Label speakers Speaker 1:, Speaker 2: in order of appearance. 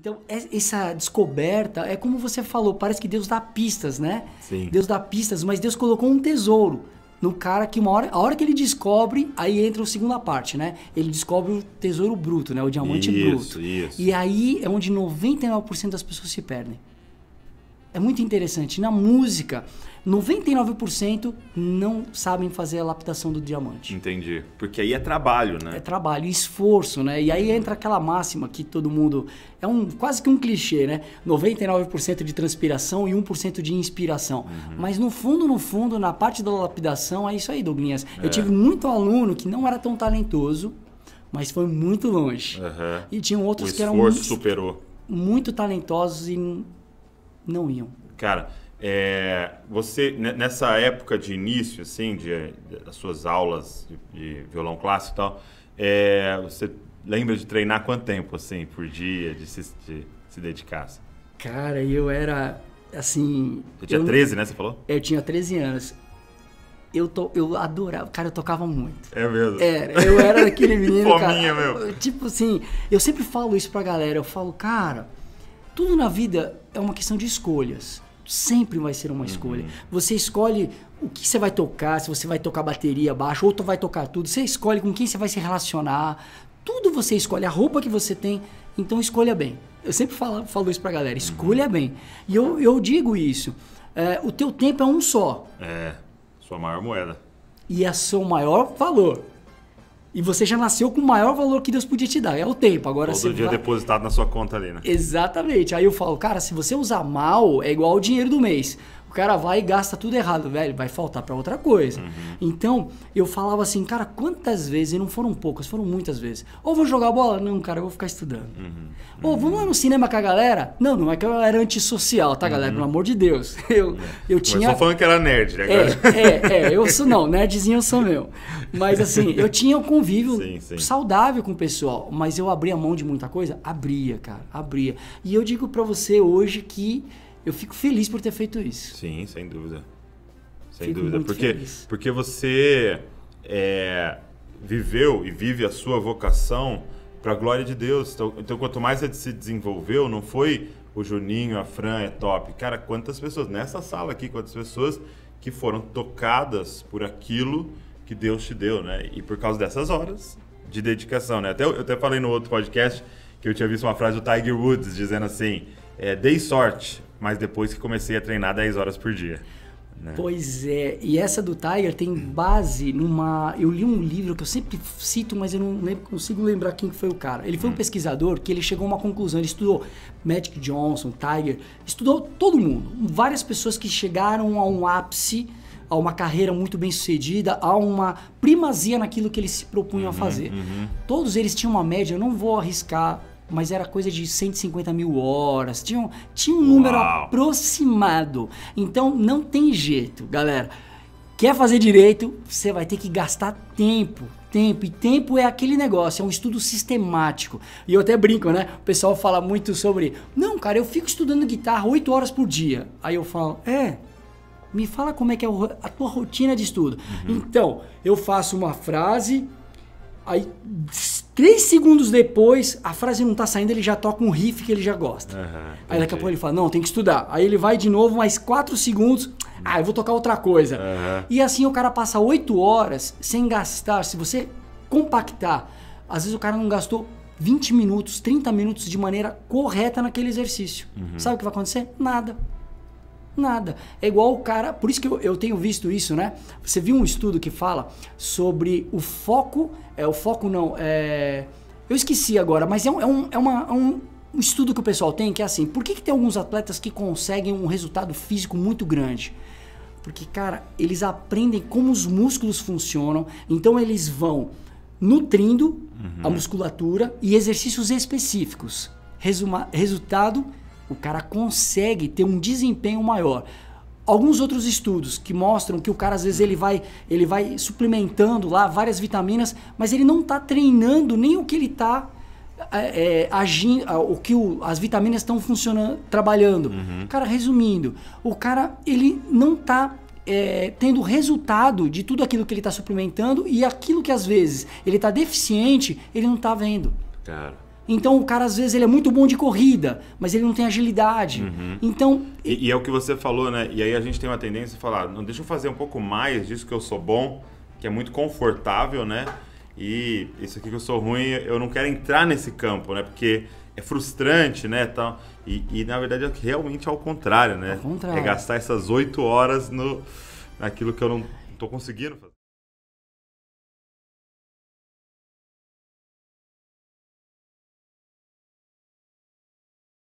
Speaker 1: Então, é, essa descoberta é como você falou, parece que Deus dá pistas, né? Sim. Deus dá pistas, mas Deus colocou um tesouro no cara que uma hora, a hora que ele descobre, aí entra a segunda parte, né? Ele descobre o tesouro bruto, né? O diamante isso, bruto. Isso. E aí é onde 99% das pessoas se perdem é muito interessante. Na música, 99% não sabem fazer a lapidação do diamante.
Speaker 2: Entendi. Porque aí é trabalho, né?
Speaker 1: É trabalho, esforço, né? E aí entra aquela máxima que todo mundo. É um quase que um clichê, né? 99% de transpiração e 1% de inspiração. Uhum. Mas no fundo, no fundo, na parte da lapidação, é isso aí, Douglas. É. Eu tive muito aluno que não era tão talentoso, mas foi muito longe. Uhum. E tinham outros que eram. O esforço superou. Muito talentosos e não iam. Cara, é,
Speaker 2: você nessa época de início, assim, de, de das suas aulas de, de violão clássico e tal, é, você lembra de treinar quanto tempo, assim, por dia, de se, de, se dedicar? Assim?
Speaker 1: Cara, eu era, assim... Você tinha eu, 13, né, você falou? É, eu tinha 13 anos. Eu, to, eu adorava, cara, eu tocava muito. É
Speaker 2: mesmo? É, eu era aquele menino, Fominha, cara, meu. Eu,
Speaker 1: tipo assim, eu sempre falo isso pra galera, eu falo, cara tudo na vida é uma questão de escolhas. Sempre vai ser uma uhum. escolha. Uhum. Você escolhe o que você vai tocar, se você vai tocar bateria, baixo, ou vai tocar tudo. Você escolhe com quem você vai se relacionar. Tudo você escolhe, a roupa que você tem. Então escolha bem. Eu sempre falo, falo isso pra galera, uhum. escolha uhum. bem. E eu, eu digo isso. É, o teu tempo é um só.
Speaker 2: É, sua maior moeda.
Speaker 1: E é seu maior valor. E você já nasceu com o maior valor que Deus podia te dar, é o tempo. Agora Todo dia vai...
Speaker 2: depositado na sua conta ali,
Speaker 1: né? Exatamente. Aí eu falo, cara, se você usar mal, é igual o dinheiro do mês. O cara vai e gasta tudo errado, velho, vai faltar para outra coisa. Uhum. Então, eu falava assim, cara, quantas vezes, e não foram poucas, foram muitas vezes. Ou vou jogar bola? Não, cara, eu vou ficar estudando. Uhum. Ou vamos lá no cinema com a galera? Não, não é que eu era antissocial, tá, galera? Uhum. Pelo amor de Deus. Eu, eu tinha. Eu falando
Speaker 2: que era nerd, né? É, é, é, eu sou,
Speaker 1: não, nerdzinho eu sou meu. Mas assim, eu tinha um convívio sim, sim. saudável com o pessoal, mas eu abria mão de muita coisa? Abria, cara, abria. E eu digo para você hoje que eu fico feliz por ter feito isso. Sim, sem dúvida.
Speaker 2: Sem fico dúvida. Porque, feliz. porque você é, viveu e vive a sua vocação para a glória de Deus. Então, então, quanto mais você se desenvolveu, não foi o Juninho, a Fran é top. Cara, quantas pessoas, nessa sala aqui, quantas pessoas que foram tocadas por aquilo que Deus te deu, né? E por causa dessas horas de dedicação, né? Até, eu até falei no outro podcast que eu tinha visto uma frase do Tiger Woods dizendo assim: é, dei sorte, mas depois que comecei a treinar 10 horas por dia.
Speaker 1: Né? Pois é, e essa do Tiger tem base numa. Eu li um livro que eu sempre cito, mas eu não lembro, consigo lembrar quem foi o cara. Ele foi um hum. pesquisador que ele chegou a uma conclusão. Ele estudou Magic Johnson, Tiger, estudou todo mundo. Várias pessoas que chegaram a um ápice, a uma carreira muito bem sucedida, a uma primazia naquilo que eles se propunham uhum, a fazer. Uhum. Todos eles tinham uma média, eu não vou arriscar mas era coisa de 150 mil horas, tinha um, tinha um número Uau. aproximado. Então não tem jeito, galera. Quer fazer direito, você vai ter que gastar tempo, tempo, e tempo é aquele negócio, é um estudo sistemático. E eu até brinco, né? O pessoal fala muito sobre, não, cara, eu fico estudando guitarra 8 horas por dia. Aí eu falo, é, me fala como é que é a tua rotina de estudo. Uhum. Então, eu faço uma frase, aí Três segundos depois, a frase não tá saindo, ele já toca um riff que ele já gosta. Uhum, aí daqui a pouco ele fala, não, tem que estudar. Aí ele vai de novo, mais quatro segundos, ah, eu vou tocar outra coisa. Uhum. E assim o cara passa oito horas sem gastar. Se você compactar, às vezes o cara não gastou 20 minutos, 30 minutos de maneira correta naquele exercício. Uhum. Sabe o que vai acontecer? Nada. Nada. É igual o cara. Por isso que eu, eu tenho visto isso, né? Você viu um estudo que fala sobre o foco. É, o foco não. É, eu esqueci agora, mas é um, é um, é uma, é um estudo que o pessoal tem que é assim: por que, que tem alguns atletas que conseguem um resultado físico muito grande? Porque, cara, eles aprendem como os músculos funcionam, então eles vão nutrindo uhum. a musculatura e exercícios específicos. Resuma resultado o cara consegue ter um desempenho maior. Alguns outros estudos que mostram que o cara às vezes ele vai, ele vai suplementando lá várias vitaminas, mas ele não está treinando nem o que ele está é, é, agindo, o que o, as vitaminas estão funcionando, trabalhando. Uhum. Cara, resumindo, o cara ele não está é, tendo resultado de tudo aquilo que ele está suplementando e aquilo que às vezes ele está deficiente, ele não está vendo. Cara. Então o cara às vezes ele é muito bom de corrida, mas ele não tem agilidade. Uhum. Então
Speaker 2: e, e, é o que você falou, né? E aí a gente tem uma tendência de falar, ah, não deixa eu fazer um pouco mais disso que eu sou bom, que é muito confortável, né? E isso aqui que eu sou ruim, eu não quero entrar nesse campo, né? Porque é frustrante, né? Tal. E, e na verdade é realmente ao é contrário, né? Ao contrário. É gastar essas oito horas no naquilo que eu não estou conseguindo fazer.